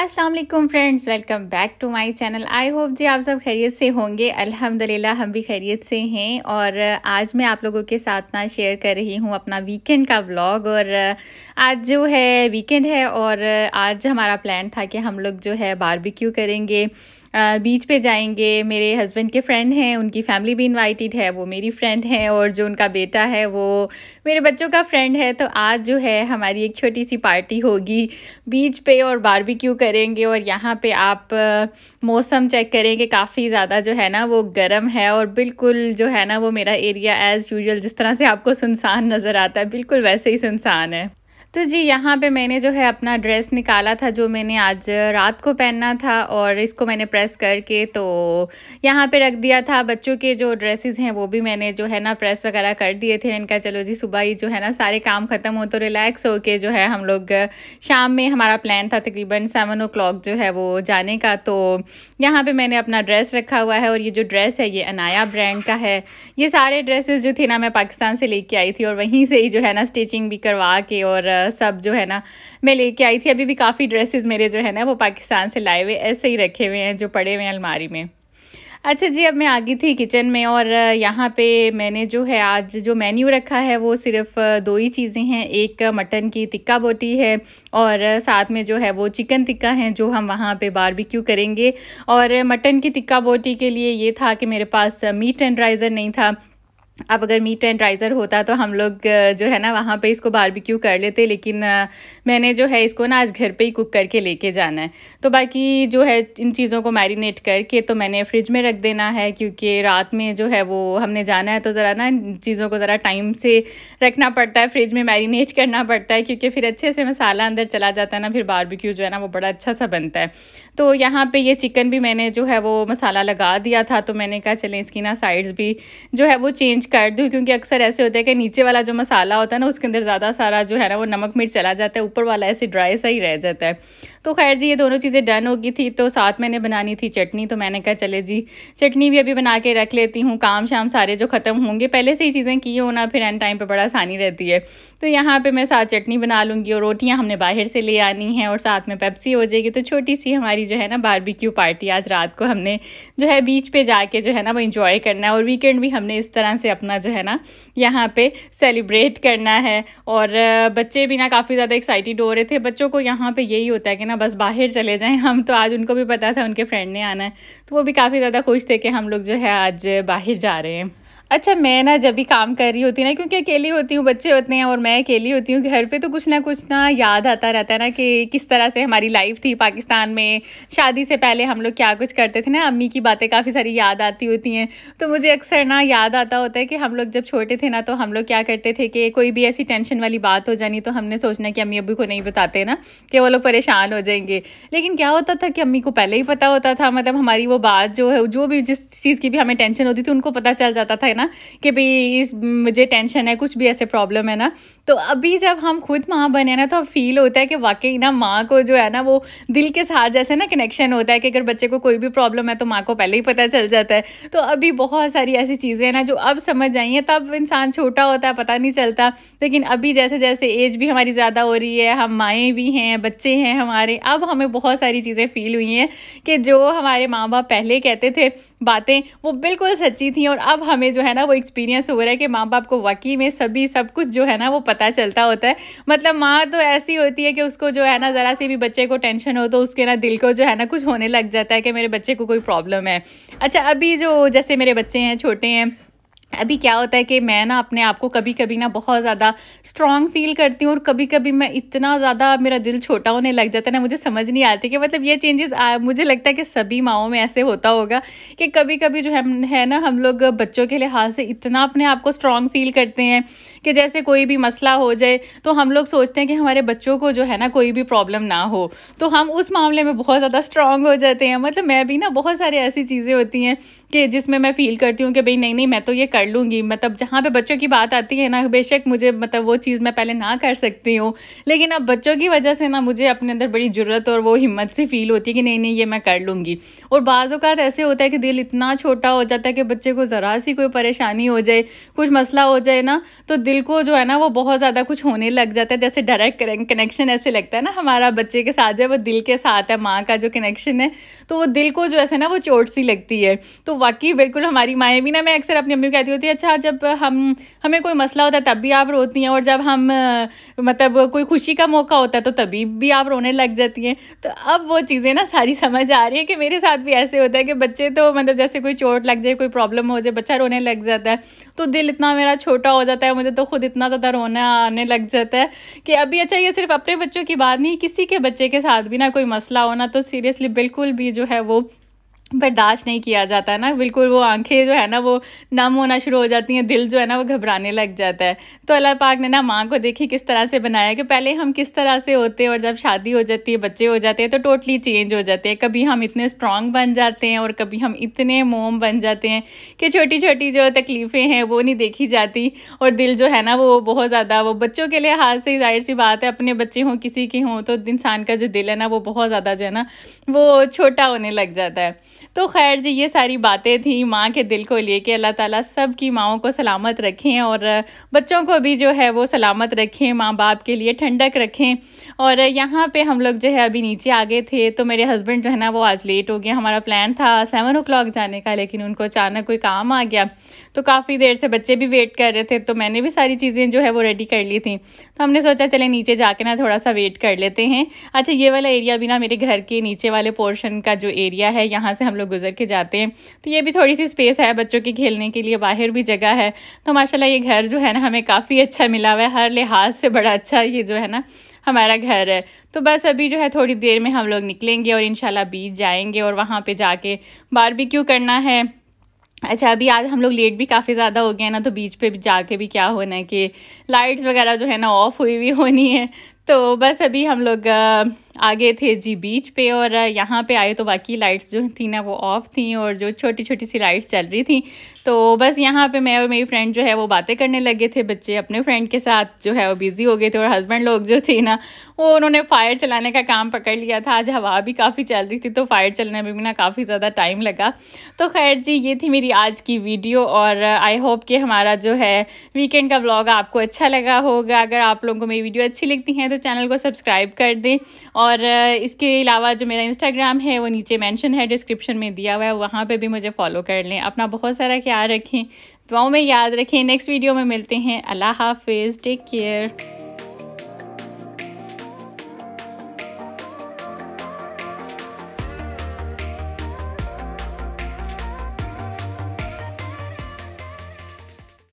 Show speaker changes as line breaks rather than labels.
Aslam friends welcome back to my channel I hope जी आप सब खैरियत से होंगे अल्हम्दुलिल्लाह हम भी खैरियत से हैं और आज मैं आप लोगों के साथ ना शेयर कर रही हूँ अपना वीकेंड का व्लॉग और आज जो है वीकेंड है और आज हमारा प्लान था कि हम लोग जो है बारबेक्यू करेंगे बीच पे जाएंगे मेरे हस्बैंड के फ्रेंड हैं उनकी फैमिली भी इनवाइटेड है वो मेरी फ्रेंड हैं और जो उनका बेटा है वो मेरे बच्चों का फ्रेंड है तो आज जो है हमारी एक छोटी सी पार्टी होगी बीच पे और बारबेक्यू करेंगे और यहाँ पे आप मौसम चेक करेंगे काफ़ी ज़्यादा जो है ना वो गर्म है और बिल्कुल जो है ना वो मेरा एरिया एज़ यूजल जिस तरह से आपको सुनसान नज़र आता है बिल्कुल वैसे ही सुनसान है तो जी यहाँ पे मैंने जो है अपना ड्रेस निकाला था जो मैंने आज रात को पहनना था और इसको मैंने प्रेस करके तो यहाँ पे रख दिया था बच्चों के जो ड्रेसेस हैं वो भी मैंने जो है ना प्रेस वगैरह कर दिए थे मैंने कहा चलो जी सुबह ही जो है ना सारे काम ख़त्म हो तो रिलैक्स हो के जो है हम लोग शाम में हमारा प्लान था तकरीबन सेवन ओ जो है वो जाने का तो यहाँ पर मैंने अपना ड्रेस रखा हुआ है और ये जो ड्रेस है ये अनाया ब्रांड का है ये सारे ड्रेसेज जो थे ना मैं पाकिस्तान से ले आई थी और वहीं से ही जो है ना स्टिचिंग भी करवा के और सब जो है ना मैं लेके आई थी अभी भी काफ़ी ड्रेसेस मेरे जो है ना वो पाकिस्तान से लाए हुए ऐसे ही रखे हुए हैं जो पड़े हुए हैं अलमारी में अच्छा जी अब मैं आ गई थी किचन में और यहाँ पे मैंने जो है आज जो मेन्यू रखा है वो सिर्फ दो ही चीज़ें हैं एक मटन की टिक्का बोटी है और साथ में जो है वो चिकन टिक्का है जो हम वहाँ पे बारबेक्यू करेंगे और मटन की टिक्का बोटी के लिए ये था कि मेरे पास मीट एंड राइज़र नहीं था अब अगर मीट एंड राइज़र होता तो हम लोग जो है ना वहाँ पे इसको बारबेक्यू कर लेते लेकिन मैंने जो है इसको ना आज घर पे ही कुक करके लेके जाना है तो बाकी जो है इन चीज़ों को मैरिनेट करके तो मैंने फ्रिज में रख देना है क्योंकि रात में जो है वो हमने जाना है तो ज़रा ना इन चीज़ों को ज़रा टाइम से रखना पड़ता है फ्रिज में मैरिनेट करना पड़ता है क्योंकि फिर अच्छे से मसाला अंदर चला जाता है ना फिर बारबिक्यू जो है ना वो बड़ा अच्छा सा बनता है तो यहाँ पर ये चिकन भी मैंने जो है वो मसाला लगा दिया था तो मैंने कहा चलें इसकी ना साइड्स भी जो है वो चेंज काट दूँ क्योंकि अक्सर ऐसे होता है कि नीचे वाला जो मसाला होता है ना उसके अंदर ज़्यादा सारा जो है ना वो नमक मिर्च चला जाता है ऊपर वाला ऐसे ड्राई सा ही रह जाता है तो खैर जी ये दोनों चीज़ें डन हो गई थी तो साथ मैंने बनानी थी चटनी तो मैंने कहा चले जी चटनी भी अभी बना के रख लेती हूँ काम शाम सारे जो ख़त्म होंगे पहले से ही चीज़ें की हो ना फिर एंड टाइम पर बड़ा आसानी रहती है तो यहाँ पर मैं साथ चटनी बना लूँगी और रोटियाँ हमने बाहर से ले आनी है और साथ में पेप्सी हो जाएगी तो छोटी सी हमारी जो है ना बारबिक्यू पार्टी आज रात को हमने जो है बीच पर जाके जो है ना वो इंजॉय करना है और वीकेंड भी हमने इस तरह से अपना जो है ना यहाँ पे सेलिब्रेट करना है और बच्चे भी ना काफ़ी ज़्यादा एक्साइटेड हो रहे थे बच्चों को यहाँ पे यही होता है कि ना बस बाहर चले जाएं हम तो आज उनको भी पता था उनके फ्रेंड ने आना है तो वो भी काफ़ी ज़्यादा खुश थे कि हम लोग जो है आज बाहर जा रहे हैं अच्छा मैं ना जब भी काम कर रही होती ना क्योंकि अकेली होती हूँ बच्चे होते हैं और मैं अकेली होती हूँ घर पे तो कुछ ना कुछ ना याद आता रहता है ना कि किस तरह से हमारी लाइफ थी पाकिस्तान में शादी से पहले हम लोग क्या कुछ करते थे ना अम्मी की बातें काफ़ी सारी याद आती होती हैं तो मुझे अक्सर ना याद आता होता है कि हम लोग जब छोटे थे ना तो हम लोग क्या करते थे कि कोई भी ऐसी टेंशन वाली बात हो जानी तो हमने सोचना कि अम्मी अबू को नहीं बताते ना कि वो लोग परेशान हो जाएंगे लेकिन क्या होता था कि अम्मी को पहले ही पता होता था मतलब हमारी वो बात जो है जो भी जिस चीज़ की भी हमें टेंशन होती थी उनको पता चल जाता था ना कि भाई इस मुझे टेंशन है कुछ भी ऐसे प्रॉब्लम है ना तो अभी जब हम खुद माँ बने ना तो फील होता है कि वाकई ना माँ को जो है ना वो दिल के साथ जैसे ना कनेक्शन होता है कि अगर बच्चे को कोई भी प्रॉब्लम है तो माँ को पहले ही पता चल जाता है तो अभी बहुत सारी ऐसी चीज़ें हैं ना जो अब समझ आई हैं तब इंसान छोटा होता है पता नहीं चलता लेकिन अभी जैसे जैसे एज भी हमारी ज़्यादा हो रही है हम माएँ भी हैं बच्चे हैं हमारे अब हमें बहुत सारी चीज़ें फील हुई हैं कि जो हमारे माँ बाप पहले कहते थे बातें वो बिल्कुल सच्ची थी और अब हमें जो है है ना वो एक्सपीरियंस हो रहा है कि माँ बाप को वाकई में सभी सब कुछ जो है ना वो पता चलता होता है मतलब माँ तो ऐसी होती है कि उसको जो है ना ज़रा सी भी बच्चे को टेंशन हो तो उसके ना दिल को जो है ना कुछ होने लग जाता है कि मेरे बच्चे को कोई प्रॉब्लम है अच्छा अभी जो जैसे मेरे बच्चे हैं छोटे हैं अभी क्या होता है कि मैं ना अपने आप को कभी कभी ना बहुत ज़्यादा स्ट्रॉन्ग फील करती हूँ और कभी कभी मैं इतना ज़्यादा मेरा दिल छोटा होने लग जाता है ना मुझे समझ नहीं आती कि मतलब ये चेंजेस मुझे लगता है कि सभी माओं में ऐसे होता होगा कि कभी कभी जो हम है ना हम लोग बच्चों के लिहाज से इतना अपने आप को स्ट्रॉन्ग फील करते हैं कि जैसे कोई भी मसला हो जाए तो हम लोग सोचते हैं कि हमारे बच्चों को जो है ना कोई भी प्रॉब्लम ना हो तो हम उस मामले में बहुत ज़्यादा स्ट्रॉन्ग हो जाते हैं मतलब मैं भी ना बहुत सारी ऐसी चीज़ें होती हैं कि जिसमें मैं फ़ील करती हूँ कि भाई नहीं नहीं मैं तो ये कर लूँगी मतलब जहाँ पे बच्चों की बात आती है ना बेशक मुझे मतलब वो चीज़ मैं पहले ना कर सकती हूँ लेकिन अब बच्चों की वजह से ना मुझे अपने अंदर बड़ी ज़रूरत और वो हिम्मत सी फील होती है कि नहीं नहीं ये मैं कर लूँगी और बाज़ात ऐसे होता है कि दिल इतना छोटा हो जाता है कि बच्चे को ज़रा सी कोई परेशानी हो जाए कुछ मसला हो जाए ना तो दिल को जो है ना वो बहुत ज़्यादा कुछ होने लग जाता है जैसे डायरेक्ट कनेक्शन ऐसे लगता है ना हमारा बच्चे के साथ जो है वो दिल के साथ है माँ का जो कनेक्शन है तो वो दिल को जो ऐसे ना वो चोट सी लगती है तो वाकई बिल्कुल हमारी माएँ भी ना मैं अक्सर अपनी अम्मी को कहती होती है अच्छा जब हम हमें कोई मसला होता है तब भी आप रोती हैं और जब हम मतलब कोई खुशी का मौका होता है तो तभी भी आप रोने लग जाती हैं तो अब वो चीज़ें ना सारी समझ आ रही है कि मेरे साथ भी ऐसे होता है कि बच्चे तो मतलब जैसे कोई चोट लग जाए कोई प्रॉब्लम हो जाए बच्चा रोने लग जाता है तो दिल इतना मेरा छोटा हो जाता है मुझे तो खुद इतना ज़्यादा रोना आने लग जाता है कि अभी अच्छा ये सिर्फ अपने बच्चों की बात नहीं किसी के बच्चे के साथ भी ना कोई मसला होना तो सीरियसली बिल्कुल भी जो है वो बर्दाश्त नहीं किया जाता है ना बिल्कुल वो आंखें जो है ना वो नम होना शुरू हो जाती हैं दिल जो है ना वो घबराने लग जाता है तो अल्लाह पाक ने ना माँ को देखी किस तरह से बनाया कि पहले हम किस तरह से होते हैं और जब शादी हो जाती है बच्चे हो जाते हैं तो टोटली चेंज हो जाते हैं कभी हम इतने स्ट्रॉन्ग बन जाते हैं और कभी हम इतने मोम बन जाते हैं कि छोटी छोटी जो तकलीफ़ें हैं वो नहीं देखी जाती और दिल जो है ना वो बहुत ज़्यादा वो बच्चों के लिए हाथ से जाहिर सी बात है अपने बच्चे हों किसी के हों तो इंसान का जो दिल है ना वो बहुत ज़्यादा जो है ना वो छोटा होने लग जाता है तो खैर जी ये सारी बातें थी माँ के दिल को लेके अल्लाह ताला सब की माओ को सलामत रखें और बच्चों को भी जो है वो सलामत रखें माँ बाप के लिए ठंडक रखें और यहाँ पे हम लोग जो है अभी नीचे आ गए थे तो मेरे हस्बैंड जो है ना वो आज लेट हो गया हमारा प्लान था सेवन ओ जाने का लेकिन उनको अचानक कोई काम आ गया तो काफ़ी देर से बच्चे भी वेट कर रहे थे तो मैंने भी सारी चीज़ें जो है वो रेडी कर ली थी तो हमने सोचा चले नीचे जाके ना थोड़ा सा वेट कर लेते हैं अच्छा ये वाला एरिया भी ना मेरे घर के नीचे वाले पोर्शन का जो एरिया है यहाँ से हम लोग गुजर के जाते हैं तो ये भी थोड़ी सी स्पेस है बच्चों के खेलने के लिए बाहर भी जगह है तो माशाला ये घर जो है ना हमें काफ़ी अच्छा मिला हुआ है हर लिहाज से बड़ा अच्छा ये जो है ना हमारा घर है तो बस अभी जो है थोड़ी देर में हम लोग निकलेंगे और इन बीच जाएंगे और वहाँ पे जाके बारबेक्यू करना है अच्छा अभी आज हम लोग लेट भी काफ़ी ज़्यादा हो गए हैं ना तो बीच पे भी जाके भी क्या होना है कि लाइट्स वगैरह जो है ना ऑफ़ हुई हुई होनी है तो बस अभी हम लोग आगे थे जी बीच पे और यहाँ पे आए तो बाकी लाइट्स जो थी ना वो ऑफ थी और जो छोटी छोटी सी लाइट्स चल रही थी तो बस यहाँ पे मैं और मेरी फ्रेंड जो है वो बातें करने लगे थे बच्चे अपने फ्रेंड के साथ जो है वो बिज़ी हो गए थे और हस्बैंड लोग जो थे ना वो उन्होंने फायर चलाने का काम पकड़ लिया था आज हवा भी काफ़ी चल रही थी तो फायर चलने में भी ना काफ़ी ज़्यादा टाइम लगा तो खैर जी ये थी मेरी आज की वीडियो और आई होप कि हमारा जो है वीकेंड का ब्लॉग आपको अच्छा लगा होगा अगर आप लोगों को मेरी वीडियो अच्छी लगती है तो चैनल को सब्सक्राइब कर दें और इसके अलावा जो मेरा इंस्टाग्राम है वो नीचे मेंशन है डिस्क्रिप्शन में दिया हुआ है वहाँ पे भी मुझे फॉलो कर लें अपना बहुत सारा ख्याल रखें दुआओं में याद रखें नेक्स्ट वीडियो में मिलते हैं अल्लाह हाफिज़ टेक केयर